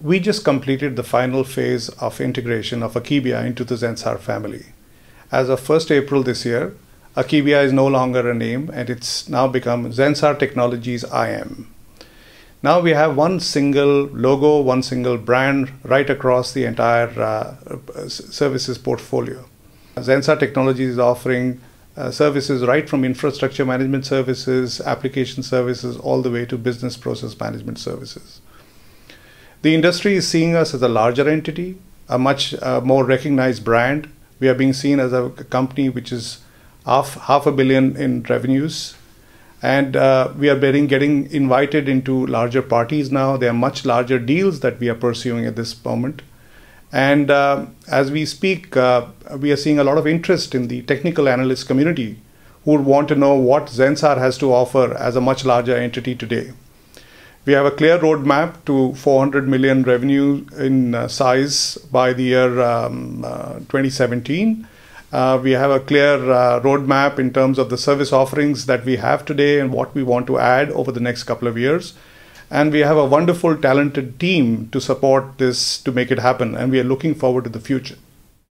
we just completed the final phase of integration of Akibia into the Zensar family. As of 1st April this year, Akibia is no longer a name and it's now become Zensar Technologies IM. Now we have one single logo, one single brand right across the entire uh, services portfolio. Zensar Technologies is offering uh, services right from infrastructure management services, application services, all the way to business process management services. The industry is seeing us as a larger entity, a much uh, more recognized brand. We are being seen as a company which is half, half a billion in revenues. And uh, we are getting, getting invited into larger parties now. There are much larger deals that we are pursuing at this moment. And uh, as we speak, uh, we are seeing a lot of interest in the technical analyst community who would want to know what Zensar has to offer as a much larger entity today. We have a clear roadmap to 400 million revenue in uh, size by the year um, uh, 2017. Uh, we have a clear uh, roadmap in terms of the service offerings that we have today and what we want to add over the next couple of years and we have a wonderful talented team to support this to make it happen and we are looking forward to the future